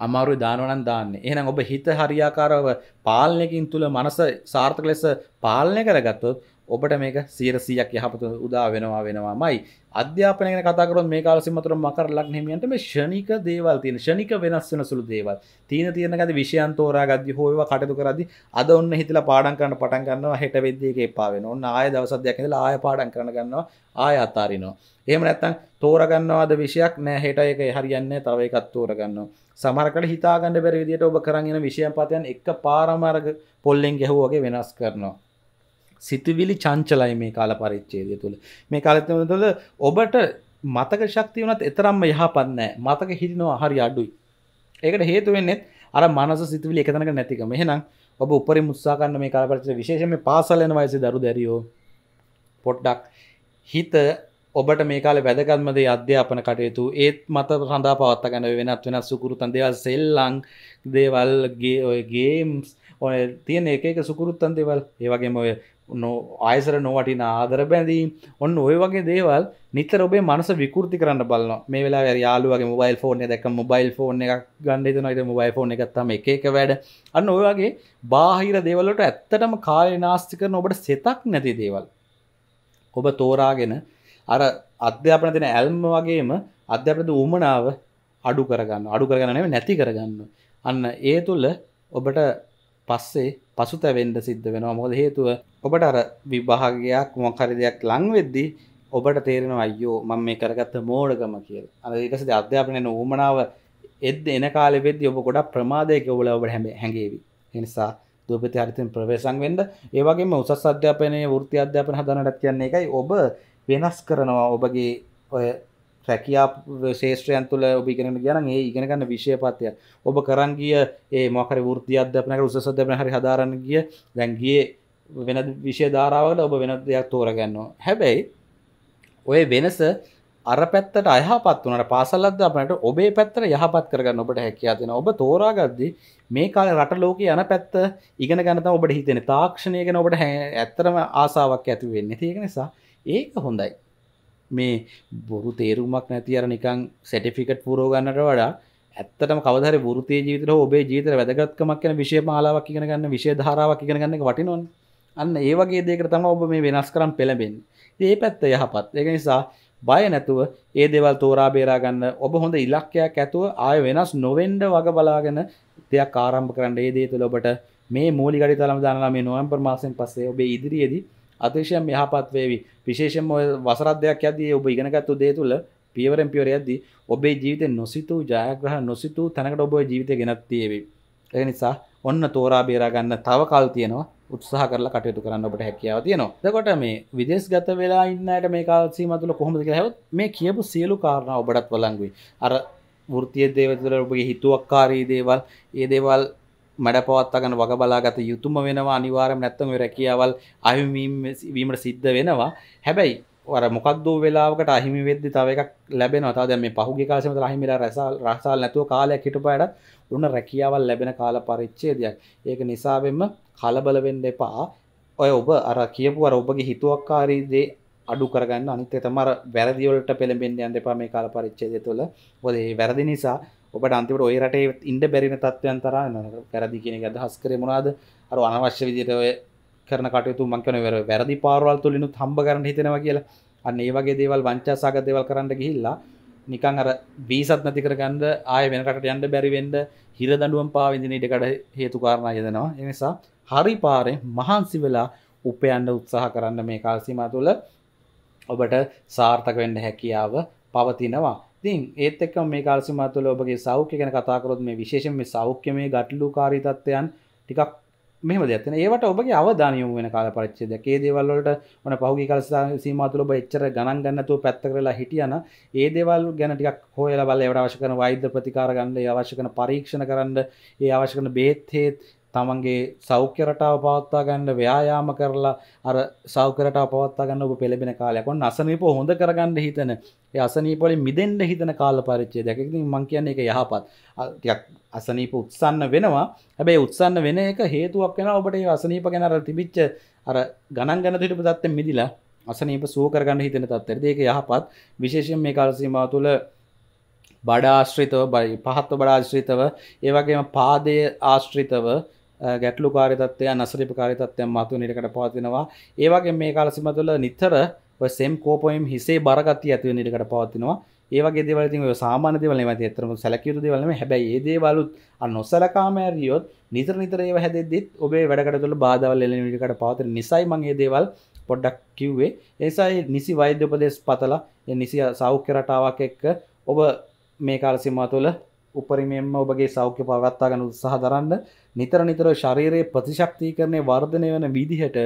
S1: අමාරු දානවනම් දාන්න. එහෙනම් ඔබ හිත හරියාකාරව පාලනයකින් තුල මනස සාර්ථක ලෙස පාලනය කරගත්තොත් ඔබට මේක සීරසියක් යහපත උදා වෙනවා වෙනවා මයි අධ්‍යාපනය කතර මේ කාලසිමතුර මකර ලක්නහිමියන්ට මේ ෂණික දේවල් තියෙන ෂණික වෙනස් වෙන සුළු දේවල් තියන තියෙන ගද විෂයන් තෝරා ගද හෝව කටතු කරදි අද ඔන්න හිතල පාඩන් කරන්න පටන් ගන්නවා හෙට වෙද්දක එපාාවෙන ඔන්න ආය දවසදයක් හිල ආය පාඩන් කරන ගන්නවා ආය අතාරිනවා එහම නැත්තන් තෝරගන්නවාද විෂයක් නෑ හෙට එක හරියන්න තව එකත් තෝරගන්න සමරකට හිතාගන්න බැරිවිදියට ඔබ කරගෙන විෂයන් පතයන් එක පාරමාරග පොල්ලෙන් ගැහෝගේ වෙනස් කරනවා සිතුවිලි චංචලයි මේ කාල පරිච්චේදය තුළ මේ කාලත්ම තුළ ඔබට මතක ශක්ති වනත් එතරම්ම යහපන්නෑ මතක හිටිනවා හරි අඩුයි ඒකට හේතුවෙන්නෙත් අර මනස සිතුවිලි එකතනක නැතික මෙහෙනම් ඔබ උපරි මුත්සාකන්න මේ කාලපරච විශේෂම පාසලන වයස දරු දැරියෝ පොට්ඩක් හිත ඔබට මේකාල වැදගත්මද අධ්‍යාපන කටයුතු ඒත් මත සඳහා පවත්ත ගැන වෙනත් වෙන සුකරුතන් දෙවල් සෙල්ලං දේවල්ගේ ඔය ගේම්ස් ඔය තියෙන එක සුකරුත්තන් දෙවල් ඒවගේම ඔය ආයසර නොවටින ආදර බැඳීම් ඔන්න ඔය වගේ දේවල් නිතර ඔබේ මනස විකෘති කරන්න බලන මේ වෙලා යාලුවගේ මොබයිල් ෆෝන් දැක මොබයිල් ෆෝන් එක ගණඩ නට මොබයි ෆෝන් එකත්තම එක වැඩ අන්න ඔය වගේ බාහිර දේවල්ලට ඇත්තටම කාලය නාස්ති කරන ඔබට සෙතක් නැති දේවල් ඔබ තෝරාගෙන අර අධ්‍යාපන දෙන ඇල්ම වගේම අධ්‍යාපනද උමනාව අඩු කරගන්න අඩු කරගන්න නැති කරගන්න අන්න ඒ තුළ ඔබට පස්සේ පසුතැවෙන්ඩ සිද්ධ වෙනවා මොද හේතුව ඔබට අර විභාගයක් මොකරි දෙයක් ලංවෙද්දි ඔබට තේරෙන අයෝ මං මේ කරගත්ත මෝඩකම කියල අද ඒකසද අධ්‍යාපනයන ූමනාව එද එන කාල වෙද ඔබ ගොඩක් ප්‍රමාදයක ඔබල ඔබට හැම හැඟේවි එනිසා දුපති හරිතෙන් ප්‍රවේශන් වෙන්ඩ ඒවගේම උසස් අධ්‍යාපනය ෘති අධ්‍යාපන හදනටත් කියන්නේ එකයි ඔබ වෙනස් කරනවා ඔබගේ ඔය රැකයා ශේෂත්‍රයන් තුළ ඔබ ඉගෙන ගන ඒ ඉගෙනගන්න විශෂයපත්ය ඔබ කරන්ගිය ඒ මොකර ෘති අධ්‍යපනක උසසද හරි හදාරණගිය දැන්ගේ වෙන විශෂය ධාරාවල ඔබ වෙන දෙයක් තෝරගන්නවා හැබැයි ඔය වෙනස අර පැත්තට අයහපත් වනට පාසල්ලද අපනට ඔබේ පැත්තර යහපත් කරගන්න ඔබට හැකයා තින ඔබ තෝරාගද්දි මේ කාල රට ලෝක යන පැත්ත ඉගෙන ගන්නත ඔබට හිතෙන තාක්ෂණය ගැන ඔබට ඇත්තරම ආසාවක් ඇතිවෙන්න තියෙන නිසා ඒක හොඳයි මේ බොරු තේරුමක් නැති අර නිකං සැටිෆිකට් පුරෝගන්නට වඩා ඇත්තටම කවදර බෘතිය ජීවිතර ඔබේ ජීතර වැදගත්කමක් යන විශෂ මාලාවක් ඉගෙන ගන්න විශෂ ධාරාවක් ඉගෙන ගන්න වටිනොන් අන්න ඒවගේ දෙකට තම ඔබ මේ වෙනස් කරම් පෙළබෙන් ඒ පැත්ත යහපත් ඒක නිසා බය නැතුව ඒ දෙවල් තෝරා බේරාගන්න ඔබ හොඳ ඉලක්කයක් ඇතුව ආය වෙනස් නොවෙන්ඩ වග බලාගෙන දෙයක් ආරම්භ කරන්න ඒ දේ තුළ ඔබට මේ මූලි ගඩි තලම දානලා මේ නොවම්පර් මාසෙන් පස්සේ ඔබේ ඉදිරියේදී අතිශයම් යහපත් වේවි විශේෂයෙන්ම ඔය වසරක් දෙකක් යද්දී ඔබ ඉගෙනගත්තු දේ තුල පියවරෙන් පියවර යද්දී ඔබේ ජීවිතේ නොසිතූ ජයග්‍රහණ නොසිතූ තැනකට ඔබ ජීවිතේ ගෙනත් තියෙවි ඒ නිසා ඔන්න තෝරා බේරා ගන්න තව කල් තියෙනවා උත්සාහ කරලා කටයුතු කරන්න ඔබට හැකියාව තියෙනවා. එතකොට මේ විදේශගත වෙලා ඉන්න අයට මේ කාල සීමාව තුළ කොහොමද කියලා හැවොත් මේ කියපු සියලු කාරණා ඔබටත් වළංගුයි. අර වෘත්තීය දේවල් තුළ ඔබගේ හිතුවක්කාරී දේවල්, ඒ දේවල් මැඩ පවත්තගන වග බලාගත යුතුම වෙනවා අනිවාරම නැත්තම රැකියාවල් අහිමීමට සිද්ධ වෙනවා හැබැයි වර මොකක්ද වෙලාකට අහිමි වෙද්දි තව එකක් ලැබෙන අතාද මේ පහුගේ කාශමත රහිමිලා රැසල් රසාල් නැතුව කාලයක් හිටපයටත් උන්න රැකියාවල් ලැබෙන කාල පරිච්චේදයක් ඒක නිසාවෙන්ම කලබල වෙන්න එපා ඔය ඔබ අර කියපු අර ඔබගේ හිතුවක්කාරීදේ අඩු කරගන්න අනිතේ තමර වැරදිවලට පෙළඹෙන්න්න යන්න එපා මේ කාල පරිච්චේදය තුළ ඔොදේ වැරදි නිසා ඔබට අන්තිමට ඔය රටේ ඉන්ඩ බැරින තත්වයන් තර පැරදි කියන එක අදහස් කරේ මොනවාද අර අනවශ්‍ය විදිහට ඔය කරන කටයුතු මං කරන වෙර වැරදි පාරවල් තුලිනුත් හම්බ කරන්න හිතෙනවා කියලා අන්න ඒ වගේ දේවල් වංචාසගත දේවල් කරන්න ගිහිල්ලා නිකන් අර වීසත් නැති කරගන්න ආය වෙන රටට යන්න බැරි වෙන්න හිර දඬුවම් පාවිඳින ඊටකට හේතු කාරණා යදනවා ඒ නිසා හරි පාරෙන් මහන්සි වෙලා උපයන්න උත්සාහ කරන්න මේ කාල සීමාව තුළ ඔබට සාර්ථක වෙන්න හැකියාව පවතිනවා තින් ඒත් එක්ක මේ කාලසිමත්තුල ඔබගේ සෞඛ්‍ය ගැන කතාකරොත් මේ විශේෂම මේ සෞඛ්‍ය මේ ගැටලු කාරීතත්වයන් ටිකක් මෙහම දෙයක්න ඒවට ඔබගේ අවධානයම වෙන කාල පරිච්චේද ඒ දේවල් වලට ඔන පහුගිය කාල සීමාතුල ඔබ එච්චර ගණන් ගන්නතුව පැත්ත කරලා හිටියන ඒ දේවල් ගැන ටිකක් හොයලා බලලා ඒවට අවශ්‍ය කරන වෛද්‍ය ප්‍රතිකාර ගන්න ඒ අවශ්‍ය කරන පරීක්ෂණ කරන්න ඒ අවශ්‍ය කරන බේත් හේත් තමන්ගේ සෞඛ්‍ය රටාව පවත්වා ගන්න ව්‍යායාම කරලා අර සෞඛ්‍ය රටාව පවත්වා ගන්න ඔබ පෙළඹෙන කාලයක්. ඔන්න අසනීප හොඳ කරගන්න හිතන ඒ අසනීප වලින් මිදෙන්න හිතන කාල පරිච්ඡේදයක්. ඒක ඉතින් මම කියන්නේ ඒක යහපත්. ටිකක් අසනීප උත්සන්න වෙනවා. හැබැයි උත්සන්න වෙන එක හේතුවක් වෙනවා ඔබට ඒ අසනීප ගැන අර තිබිච්ච අර ගණන් ගන්න හිටපු தත්ත්වෙ මිදිලා අසනීප සුව කරගන්න හිතෙන තත්ත්වෙට. ඒක යහපත්. විශේෂයෙන් මේ කාල සීමාව තුළ බඩ ආශ්‍රිතව පහත්ව බඩ ආශ්‍රිතව ඒ වගේම පාදයේ ආශ්‍රිතව ගැටලු කාරිතත්වය නසරිප කාරිතත්වයන් මතු නිරකට පවතිනවා ඒවගේ මේ කාලසිම තුළ නිතර සෙම් කෝපොයිම් හිසේ බරගති ඇතිව නිරකට පවතිනවා ඒවගේ දෙවලති සාමාන දෙවල මති එතරම සැලකියුතු දෙවලම හැබැයි ඒ දේවලුත් නොසලකාමෑරියොත් නිතර නිතර ඒව හැදෙදෙත් ඔබේ වැඩකටතුළ බාධවල් එල නිරකට පවතින නිසයි මගේ දේවල් පොඩ්ඩක් කිව්වේ ඒසයි නිසි වෛද්‍යපදෙස් පතලා නිසි සෞඛ්‍ය රටාවක් එක්ක ඔබ මේ කාලසිමා තුළ උපරිමයෙන්ම ඔබගේ සෞඛ්‍ය පවත්වා ගන්න උත්සාහ දරන්න නිතර නිතර ශරීරයේ ප්‍රතිශක්තිකරණය වර්ධනය වෙන විදිහට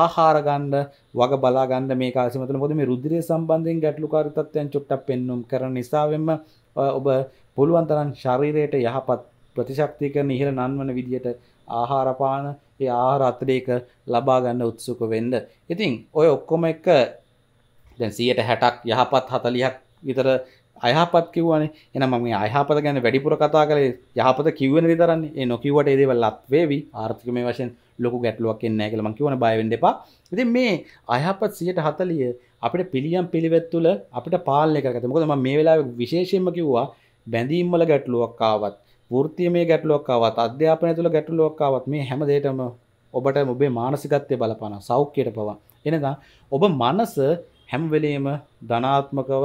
S1: ආහාර ගන්න වග බලා ගන්න මේ කාසිමතන පොද මේ රුධිරය සම්බන්ධයෙන් ගැටලුකාරිතත්වයන් චුට්ටක් පෙන්නුම් කරන නිසාවෙන්ම ඔබ පුළුවන් තරම් ශරීරයට යහපත් ප්‍රතිශක්තිකරණ ඉහළ නන්වන විදිහට ආහාරපාන ඒ ආහාර අතරේක ලබා ගන්න උත්සුක වෙන්න. ඉතින් ඔය ඔක්කොම එක දැන් සියයට හැටක් යහපත් හතලියක් විතර අයහපත් කිවනේ එන මම අයහපත ගැන වැඩිපුර කතා කළේ යහපත කිවන විතරන්නේ ඒ නොකිවට ඒදවල් අත්වේවි ආර්ථික මේ වශයෙන් ලොක ගැටලුවක් එන්නෑ කියලම කිවන බයවෙන් දෙපා ඉති මේ අයහපත් සියට හතලිය අපට පිළියම් පිළිවෙත් තුළ අපට පාලනය කරගත මොකද ම මේ වෙලා විශේෂයෙන්ම කිව්වා බැඳීම්මල ගැටලුවක්කාවත් ෘතිය මේ ගැටලුවක්කාවත් අධ්‍යාපනය තුළ ගැටලුවක්කාවත් මේ හැමදේටම ඔබට ඔබේ මානසිකත්වය බලපාන සෞඛ්‍යයට පවා එනදා ඔබ මනස හැම්වෙලීම ධනාත්මකව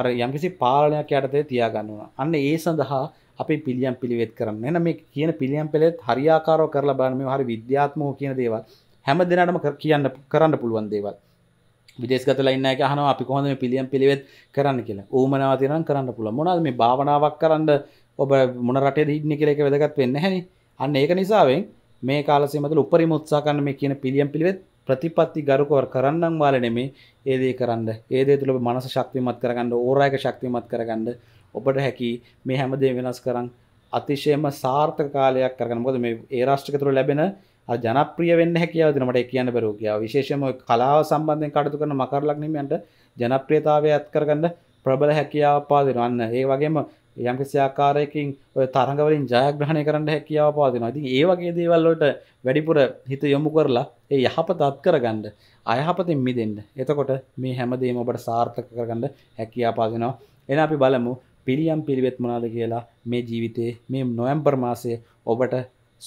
S1: අර යම්කිසි පාලනයක් යටතේ තියාගන්නවා අන්න ඒ සඳහා අපි පිළියම් පිළිවෙත් කරන්න එන මේ කියන පිළියම් පෙළෙත් හරියාකාරව කරලා බලන්න මේ හරි විද්‍යාත්මකව කියන දේවල් හැම දිනටම කියන්න කරන්න පුළුවන් දේවල් විදේශගතලා ඉන්න එක අහනවා අපි කොහොමද මේ පිළියම් පිළිවෙත් කරන්න කියලා. ඌමනාව තියෙනවා කරන්න පුළුවන්. මොනවාද මේ භාවනාවක් කරන්න ඔබ මොන රටේද ඉන්නේ කියලා එක වැදගත් වෙන්නේ නැහැනේ. අන්න ඒක නිසාවෙන් මේ කාල සීමා තුළ උපරිම උත්සාහ කරන මේ කියන පිළියම් පිළිවෙත් ප්‍රතිපත්ති ගරුකවර කරන්නම් වාල නෙමේ ඒ දේ කරන්න ඒ දේ තුළ මනස ශක්තිමත් කරගන්න ඕරායක ශක්තිමත් කරගන්න ඔබට හැකි මේ හැමදේ වෙනස් කරන්න අතිශයම සාර්ථක කාලයක් කරගන්න මොකද මේ ඒ රාෂ්ට්‍රික තුළ ලැබෙන අර ජනප්‍රිය වෙන්න හැකියාව දෙන මට කියන්න බැරුව කියාව විශේෂයෙන්ම ඔය කලාව සම්බන්ධයෙන් කටයුතු කරන මකර ලග්නිමයන්ට ජනප්‍රියතාවය ඇත් කරගන්න ප්‍රබල හැකියාව පාදිනවා අන්න ඒ වගේම යම් කිසි ආකාරයකින් ඔය තරඟ වලින් ජයග්‍රහණය කරන්න හැකියාව පවතිනවා. ඉතින් ඒ වගේ දේවල් වලට වැඩිපුර හිත යොමු කරලා ඒ යහපත අත්කරගන්න අයහපතින් මිදෙන්න. එතකොට මේ හැමදේම ඔබට සාර්ථක කරගන්න හැකියාව පවතිනවා. එහෙනම් අපි බලමු පිළියම් පිළිවෙත් මොනවාද කියලා මේ ජීවිතේ මේ නොවැම්බර් මාසයේ ඔබට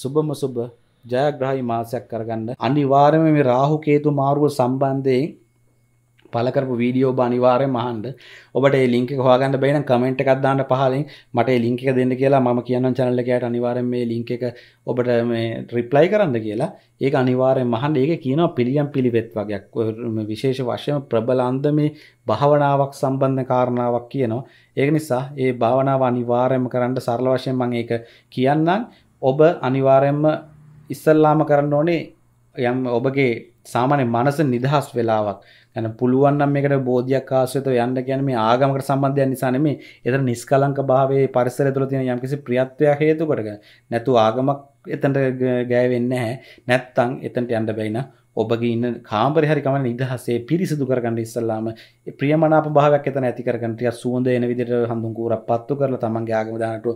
S1: සුබම සුබ ජයග්‍රහී මාසයක් කරගන්න අනිවාර්යයෙන්ම මේ රාහු කේතු මාරුව සම්බන්ධයෙන් පලකරපු වීඩියෝ බනිවාරය මහන්ඩ ඔබට ලිංක හවාගන්න බේන කමෙන්ට් එකක්දාන්න පහලින් මට ලිංක දෙන්න කියලා ම කියන්න චනල්ලකයට අනිවාරෙන් මේ ලිංක එක ඔබට මේ රිප්ලයි කරන්න කියලා ඒ අනිවාරය මහන්ඩ ඒක කියනවා පිළියම් පිළිවෙත් වගේයක් විශේෂ වශයෙන් ප්‍රබලන්ද මේ භාවනාවක් සම්බන්ධ කාරණාවක් කියනවා ඒක නිසා ඒ භාවනාව අනිවාරයම කරන්න සරල වශයෙන් මං ඒක කියන්නම් ඔබ අනිවාරයෙන්ම ඉස්සල්ලාම කරන්න ඕනේ යම් ඔබගේ සාමාන්‍ය මනස නිදහස් වෙලාවක් ගැන පුළුවන් නම් මේකට බෝධියක් ආශ්‍රිත යන්න කියන්නේ මේ ආගමකට සම්බන්ධයක් නිසා නෙමෙයි. ඒතර නිෂ්කලංක භාවයේ පරිසරය තුළ තියෙන යම්කිසි ප්‍රියත්වයක් හේතු කොටගෙන නැතු ආගමක් එතනට ගෑවෙන්නේ නැහැ. නැත්තම් එතනට යන්න බැයි නම් ඔබගේ ඉන්න කාමරේ හරි කමන නිදහසේ පිරිසිදු කරගන්න ඉස්සල්ලාම ඒ ප්‍රියමනාප භාවයක් එතන ඇති කරගන්න ටිකක් සුවඳ එන විදිහට හඳුන් කූරක් පත්තු කරලා තමන්ගේ ආගම දානට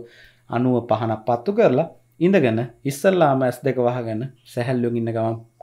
S1: අනුව පහනක් පත්තු කරලා ඉඳගෙන ඉස්සල්ලාම S2 වහගෙන සැහැල්ලුවෙන් ඉන්න ගමන්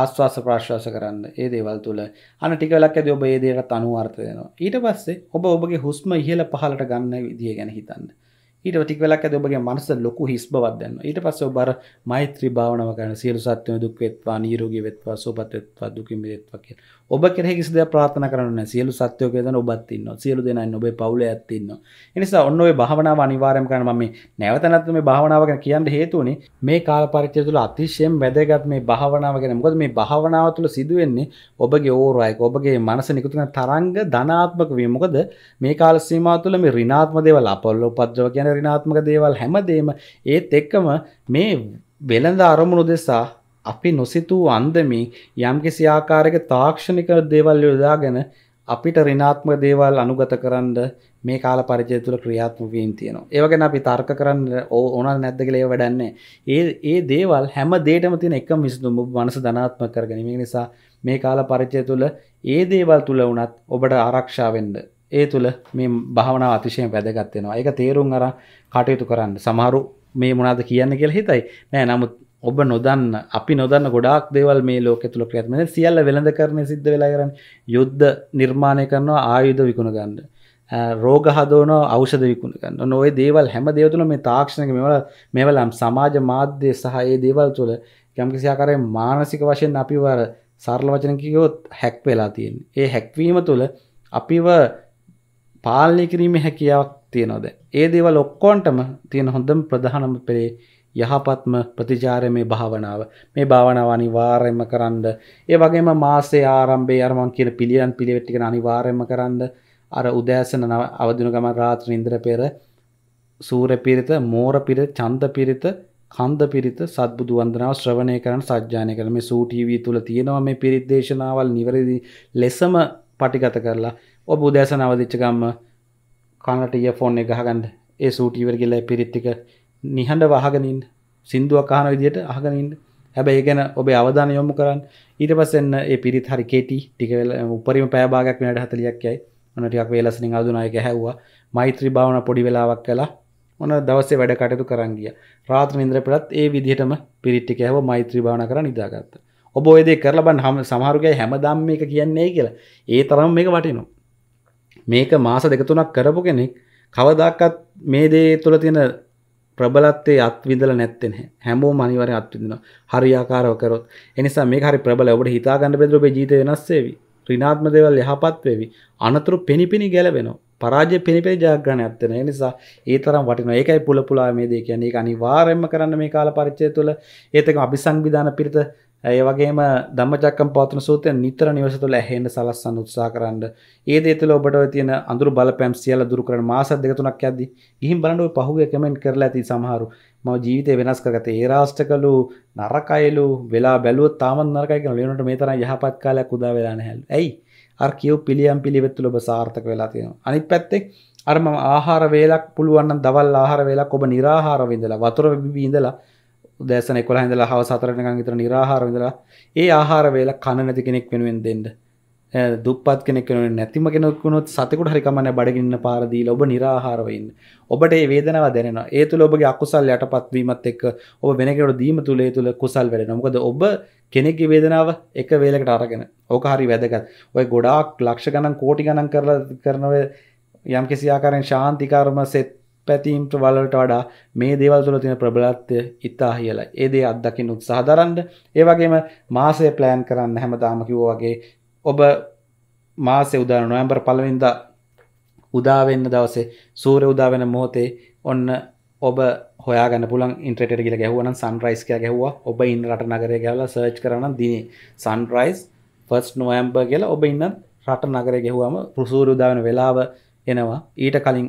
S1: ආස්වාස ප්‍රශ්වාස කරන්න ඒ දේවල් තුළ අන ටිකලක් ඇද ඔබ ඒදයට අනුවර්තයනවා ඊට පස්සේ ඔබ ඔබගේ හුස්ම ඉහල පහලට ගන්න විදිිය ගැන හිතන්න ඊට ටිකලක් ඇද ඔබගේ මනස ලොකු හිස් බවක් දන්න ඊට පස්ස ඔබර මෛත්‍රී භාවනාව කරන සියලු සත්වයන් දුක් වෙත්වා නිරෝගී වෙත්වා සුවපත් වෙත්වා දුකින් මිදෙත්වා කියලා ඔබ කෙරෙහි කිසි දෙයක් ප්‍රාර්ථනා කරන්න නැහැ සියලු සත්වයෝ කියලා ඔබත් ඉන්නවා සියලු දෙනා ඉන්න ඔබේ පවුලේ ඇත් ඉන්නවා ඒ නිසා ඔන්න ඔය භාවනාව අනිවාර්යයෙන් කරන්න මම මේ නැවත නැවත මේ භාවනාව ගැන කියන්න හේතුව උනේ මේ කාල පරිච්ඡේදය තුළ අතිශයම වැදගත් මේ භාවනාව ගැන මොකද මේ භාවනාව තුළ සිදුවෙන්නේ ඔබගේ ඕරායක ඔබගේ මනස නිකුත් කරන තරංග ධනාත්මක වීම මොකද මේ කාල සීමාව තුළ මේ ඍණාත්මක දේවල් අපොල්ල උපද්‍රව කියන ඍණාත්මක දේවල් හැමදේම ඒත් එක්කම මේ වෙළඳ අරමුණු දෙසා අපි නොසිතූ අන්දමින් යම්කිසි ආකාරයක තාක්ෂණික දේවල් යොදාගෙන අපිට ඍණාත්මක දේවල් අනුගත කරන්න මේ කාල පරිචය තුළ ක්‍රියාත්මක වීම තියෙනවා. ඒ වගේම අපි තර්ක කරන්න ඕනල් නැද්ද කියලා ඒව වැඩන්නේ. ඒ ඒ දේවල් හැම දෙයකම තියෙන එකම විසඳුම ඔබ මනස ධනාත්මක කරගනිමින් නිසා මේ කාල පරිචය තුළ ඒ දේවල් තුළ වුණත් ඔබට ආරක්ෂා වෙන්න ඒ තුළ මේ භාවනා අතිශයෙන් වැදගත්වෙනවා එක තේරුම් අර කටයුතු කරන්න සමහරු මේ මොනාද කියන්න කියල හිතයි නෑ නමුත් ඔබ නොදන්න අපි නොදන්න ගොඩක් දෙවල් මේ ලෝක තුළ ක්‍රත්මන සියල්ල වෙළඳ කරන සිද්ධ වෙලා කරන්න යුද්ධ නිර්මාණය කරනවා ආයුධ විකුණ ගන්න රෝග හදෝන අවෂද විකුණ ගන්න නොයි දේවල් හැම දෙවතුළ මේ තාක්ෂණක මෙවල මෙවලම් සමාජ මාධ්‍ය සහයේ දේවල් තුළ යම්කිසියාකාරය මානසික වශයෙන් අපිවර සරල වචනකියොත් හැක් වෙලා තියෙන් ඒ හැක්වීම තුළ අපිව පාලනය කිරීම හැකියාවක් තියෙනවද. ඒ දේව ලොක්කෝන්ටම තියෙන හොඳම ප්‍රධානම පෙරේ යහපත්ම ප්‍රතිචාරය මේ භාවනාව මේ භාවනාව අනිවාර්යෙන්ම කරන්න ඒ වගේම මාසේ ආරම්භයේ අර මං කියන පිළියම් පිළිවෙත් ටික අනිවාර්යෙන්ම කරන්න අර උදෑසන අවදින ගමන් රාත්‍රී නින්දර පෙර සූර්ය පිරිත මෝර පිරිත චන්ද පිරිත කන්ද පිරිත සත්බුදු වන්දනාව ශ්‍රවණය කරන්න සජ්ජායනය කරන මේ සූ ටීවී තුල තියෙනවා මේ පිරිත් දේශනාවල් නිවැරදි ලෙසම පටිගත කරලා ඔබ උදෑස නවදිච්චකම්ම කනට ය ෆෝන් එක ගහගන්න ඒ සූටීවර කියලා පිරිත්තික නිහඬ වහගනින් සිින්දුවක් අහන විදියට අහගනින්ට හැබැයි ගැන ඔබේ අවධාන යොමු කරන්න ඊට පස්සෙන් ඒ පිරිත් හරි කෙටි ටිකවෙල උපරිම පෑභාගක් වනට හතලියක්යයි ඔනටක් වේලසිනි අදුනායක හැව්වා මෛත්‍රී භාවන පොඩි වෙලාවක් කලා ඔන දවසේ වැඩ කටයුතු කරන්ගිය රාත්‍ර ඉන්ද්‍ර පෙරත් ඒ විදිහටම පිරිට්ටික හැව මෛත්‍රී භාවන කර නිදාගත්ත ඔබ ඔයදේ කරලබන් හම සමහරුගේ හැමදම් මේක කියන්නේ කියලා ඒ තරම් මේක වටිනවා මේක මාස දෙක තුනක් කරපු කෙනෙක් කවදාකත් මේ දේ තුළ තියෙන ප්‍රබලත්තේ අත්විදල නැත්තෙන හැමෝ මනිවර අත්විදින හරියාකාරව කරොත් එනිසා මේ හරි ප්‍රබල ඔබට හිතාගන්න බෙදර ඔබේ ජීත වෙනස්සේවි රිනාත්ම දේවල් යහපත් වෙවි අනතුරු පිණිපිනි ගැලවෙනවා පරාජය පිණිපිනි ජයග්‍රහණ ඇත්තන ඒ නිසා ඒ තරම් වටිනවා ඒකයි පුල පුලා මේ දේ කියන්නේ ඒක අනිවාර්යයෙන්ම කරන්න මේ කාල පරිච්ඡේදය තුළ ඒත් එක අபிසංවිධාන පිරිත ඒ වගේම ධම්මචක්කම් පවත්වන සූත්‍රය නිතර නිවස තුළ ඇහෙන්න සලස්සන්න උත්සාහ කරන්න. ඒ දේ තුළ ඔබට ඔය තියෙන අඳුරු බලපෑම් සියල්ල දුරු කරන්න මාස දෙක තුනක් යද්දි ගිහින් බලන්න ඔය පහුගිය කමෙන්ට් කරලා ඇති සමහරු. මම ජීවිතේ වෙනස් කරගත්තේ ඒ රාෂ්ටකලු නරකයිලු වෙලා බැලුවොත් තාමත් නරකයි කියන ලේනට මේ තරම් යහපත් කාලයක් උදා වෙලා නැහැලු. ඇයි? අර කියු පිළියම් පිළිවෙත් තුළ ඔබ සාර්ථක වෙලා තියෙනවා. අනිත් පැත්තේ අර මම ආහාර වේලක් පුළුවන් නම් දවල් ආහාර වේලක් ඔබ निराහාර විඳලා වතුර බිබී ඉඳලා උදෑසන 11 ඉඳලා හවස 4 වෙනකන් විතර निराහාර ඉඳලා ඒ ආහාර වේල කන නැති කෙනෙක් වෙනුවෙන් දෙන්න. දුප්පත් කෙනෙක් වෙනුවෙන් නැතිම කෙනෙක් වුණොත් සතෙකුට හරි කමන්නේ බඩගින්න පාර දීලා ඔබ निराහාරව ඉන්න. ඔබට මේ වේදනාව දැනෙනවා. ඒ තුල ඔබගේ අකුසල් යටපත් වීමත් එක්ක ඔබ වෙන කෙනෙකුට දීම තුල ඒ තුල කුසල් වැඩෙනවා. මොකද ඔබ කෙනෙක්ගේ වේදනාව එක වේලකට අරගෙන. ඕක හරි වැදගත්. ඔය ගොඩාක් ලක්ෂ ගණන් කෝටි ගණන් කරලා කරන යම් කිසි ආකාරයෙන් ශාන්තිකර්ම සෙත් පැතීම්ට වලට වඩා මේ දේවල් තුළ තියෙන ප්‍රබලත්වය ඉතා කියලා ඒ දේ අත්දකින්න උත්සාහ දරන්න ඒ වගේම මාසය ප්ලෑන් කරන්න හැමදාම කිව්වා වගේ ඔබ මාසේ උදාන නොවැම්බර් පළවෙනිදා උදා වෙන්න දවසේ සූර්ය උදා වෙන මොහොතේ ඔන්න ඔබ හොයාගන්න පුළන් ඉන්ට්‍රට කියලා ගැහුවන සන්රයිස් කියලා ගැහුවා ඔබ ඉන්න රට නගරය ගැවලා සර්ච් කරන දිනේ සන්රයිස් ෆස් නොවම්බර් කියලා ඔබ ඉන්න රට නගර ගැහුවම පුසූරු උදාවන වෙලාව එනවා ඊට කලින්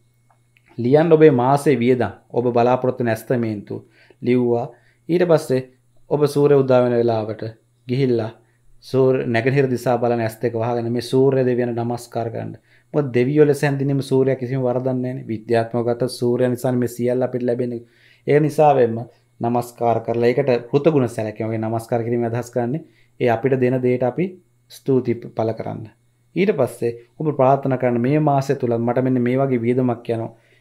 S1: ලියන් ඔබේ මාසේ වියදම් ඔබ බලාපොරොත්තු නැස්තමේන්තු ලිව්වා ඊට පස්සේ ඔබ සූරය උදාවෙන වෙලාවට ගිහිල්ලා සූර් නැගහිර දිසා බල ඇස් දෙක වහගෙන මේ සූර්ය දෙවියන නමස්කාර කරන්න මො දෙවියෝ ලෙස හැඳිනීම සූර්යයා කිසිම වරදක් නැහැ විද්‍යාත්මකව සූර්ය නිසා මේ සියල්ල අපිට ලැබෙන ඒ නිසා වෙන්න නමස්කාර කරලා ඒකට පෘතගුණ සැලකමගේ නමස්කාර කිරීම අදහස් කරන්නේ ඒ අපිට දෙන දේට අපි ස්තුති පල කරන්න. ඊට පස්සේ ඔබ ප්‍රාථන කරන මේ මාසය තුළත් මට මෙන්න මේ වගේ වියදමක් යනවා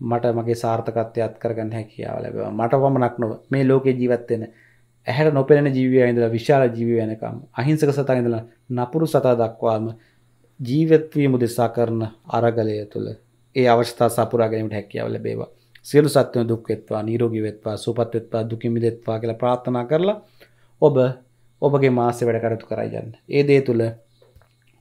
S1: මට මගේ සාර්ථකත්ය අත් කරගන්න හැකියාව ලැබවා මට පමණක් නොව මේ ලෝක ජීවත්වෙන ඇහැට නොපෙන ජීවිය ඉඳලා විශාල ජීවය වෙනකම් අහිංසක සතා ඉඳලා නපුරු සතා දක්වාම ජීවත්වී මුදෙසා කරන අරගලය තුළ ඒ අවස්ථා සපුරාගැනීමට හැකියාව ලැබේවා සියලු සත්‍යව දුක් වෙත්වා නිරෝගී වෙත්වා සුවපත් වෙත්වා දුකින් මිදෙත්වා කියලා ප්‍රාර්ථනා කරලා ඔබ ඔබගේ මාසෙ වැඩ කටයුතු කරයි යන්න. ඒ දේ තුළ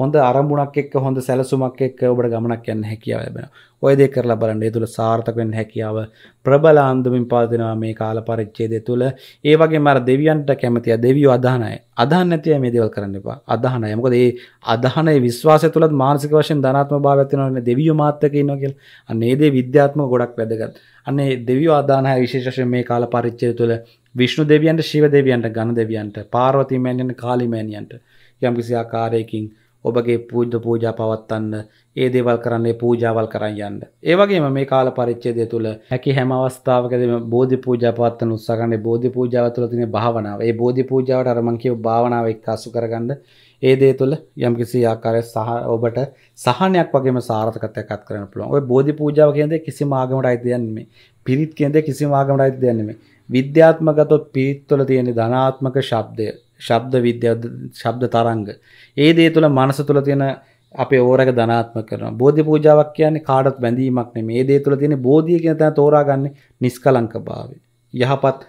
S1: හොඳ අරමුණක් එක් හොඳ සැලසුමක් එක් ඔබට ගමනක් යන්න හැකියාව ලැබෙන ඔයද කරලා බලන්න තුළ සාර්ථකෙන් හැකියාව ප්‍රබලාන්දමින් පාතිනවා මේ කාල පරිච්චේදය තුළ ඒ වගේ මර දෙවියන්ට කැමතිය දෙවියෝ අධානය අදහන්න ඇතිය මේ දෙවල් කරන්න එපා අදහනය මොකද ඒ අදහනය විශ්වාසය තුළත් මානසික වශයෙන් ධනාත්ම භාවත්තිනවන්න දෙවියෝ මාත්තක නොකෙල් අන්නේදේ විද්‍යාත්ම ගොඩක් වැදගත් අන්නේ දෙවියෝ අධානය විශේෂයෙන් මේ කාල පරිච්චය තුළ විශ්ණු දෙවියන්ට ශිව දෙවියන්ට ගණ දෙවියන්ට පාර්වතිමෑන්යන් කාලිමෑනියන්ට යම්කිසි ආකාරයකින් ඔබගේ පූජ පූජා පවත්වන්න ඒ දේවල් කරන්නේ පූජාවල් කරන්න යන්න. ඒ වගේම මේ කාල පරිච්ඡේදය තුළ හැකි හැම අවස්ථාවකදීම බෝධි පූජා පවත්වන්න උත්සාහ කරන්නේ බෝධි පූජාව තුළ තියෙන භාවනාව. ඒ බෝධි පූජාවට අර මං කියව භාවනාව එක්ක අසු කරගන්න ඒ දේ තුළ යම්කිසි ආකාරයක් සහ ඔබට සහනයක් වගේම සාර්ථකත්වයක් අත් කරන්න පුළුවන්. ඔය බෝධි පූජාව කියන දේ කිසිම ආගමකට අයිති දෙයක් නෙමෙයි. පිරිත් කියන දේ කිසිම ආගමකට අයිති දෙයක් නෙමෙයි. විද්‍යාත්මකව පිරිත් තුළ තියෙන ධනාත්මක ශබ්දය ශබ්ද විද්‍යා ශබ්ද තරංග. ඒ දේ තුළ මනස තුළ තියෙන අපේ ඕරක ධනාත්මක කරනවා. බෝධි පූජාවක් කියන්නේ කාටවත් බැඳීමක් නෙමෙයි. මේ දේ තුළ තියෙන බෝධිය කියන තැන තෝරාගන්නේ නිෂ්කලංක භාවය. යහපත්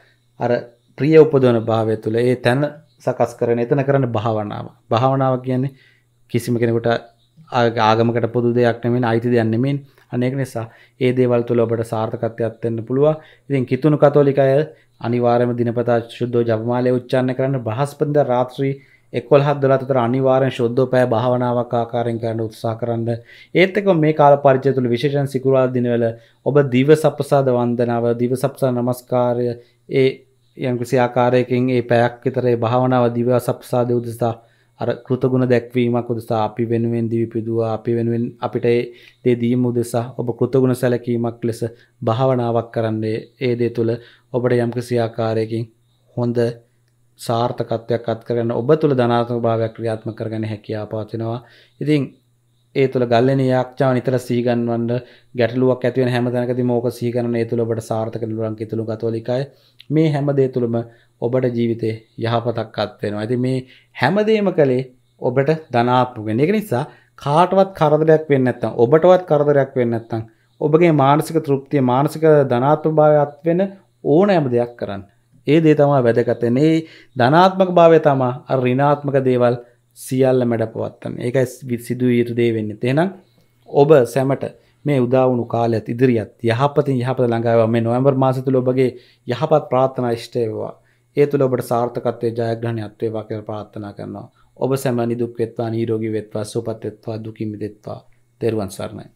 S1: අර ප්‍රිය උපදවන භාවය තුළ ඒ තැන සකස් කරන එතන කරන භාවනාව. භාවනාව කියන්නේ කිසිම කෙනෙකුට ආගමකට පොදු දෙයක් නෙමෙයි, අයිති දෙයක් නෙමෙයි. අනෙක් නිසා ඒ දේවල් තුළ ඔබට සාර්ථකත්වයක් දෙන්න පුළුවන්. ඉතින් කිතුණු කතෝලික අය අනිවාර්යයෙන්ම දිනපතා සුද්ධෝ ජපමාලය උච්චාරණය කරන්න බ්‍රහස්පතින්දා රාත්‍රී 11 12 අතර අනිවාර්යෙන් සුද්ධෝ පය භාවනාවක් ආකාරයෙන් කරන්න උත්සාහ කරන්න. ඒත් එක්ක මේ කාල පරිච්ඡේදය තුළ විශේෂයෙන් සිකුරාදා දිනවල ඔබ දිව සප්පසාද වන්දනාව, දිව සප්පසාද නමස්කාරය ඒ යම් කිසි ආකාරයකින් ඒ පැයක් විතරේ භාවනාව දිව සප්පසාද උදෙසා අර කෘතගුණ දැක්වීමක් උදෙසා අපි වෙනුවෙන් දිවි පිදුවා අපි වෙනුවෙන් අපිට ඒ දේ දීම උදෙසා ඔබ කෘතගුණ සැලකීමක් ලෙස භාවනාවක් කරන්නේ ඒ දේ තුළ ඔබට යම්කිසි ආකාරයකින් හොඳ සාර්ථකත්වයක් අත්කරගන්න ඔබ තුළ ධනාත්මක භාවයක් ක්‍රියාත්මක කරගන්න හැකියාව පවතිනවා. ඉතින් ඒ තුළ ගල්ලන යක්ෂා නිතර සීගන්වන්ඩ ගැටලුවක් ඇතිව හැමතැනක මෝක සීගන ඒ තුළබට සාර්ථක ලුරන්කි තුළු ගතෝලිකයි මේ හැමදේ තුළම ඔබට ජීවිතය යහපතක් අත්වෙනවා ඇති මේ හැමදේම කළේ ඔබට ධනාත්මගෙන එක නිසා කාටවත් කරදරයක් වෙන්නත්තම් ඔබටවත් කරදරයක් වෙන්නත්තං ඔබගේ මානසික තෘප්තිය මානසික ධනාත්ම භාවයත් වෙන ඕනෑම දෙයක් කරන්න ඒ දේ තමා වැදගතනේ ධනාත්මක භාවය තමා රිනාත්මක දේවල් සියල්ල මැඩ පවත්තන්න ඒකයි සිදුව යුතු දේ වෙන්න තියෙනම් ඔබ සැමට මේ උදාවුණු කාලයත් ඉදිරිියත් යහපතින් යහපත ළඟාව මේ නොවම්බර් මාසතුල ඔබගේ යහපත් ප්‍රාථනා ෂ්ටයවා ඒ තුළ ඔබට සාර්ථකත්වය ජයග්‍රහණයත්වේවා කියල ප්‍රාත්ථනා කරනවා ඔබ සැම නිදුක් වෙත්වා නීරෝගී වෙත්වා සුපත් වෙත්වා දුකිමි දෙෙත්වා තෙරුවන් සරණයි